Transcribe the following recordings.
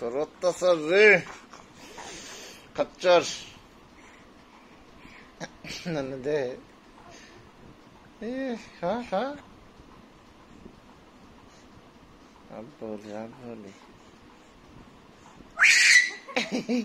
طردت صري قتشر انا ده ايه ها ها عبولي عبولي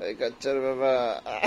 अरे कच्चर बाबा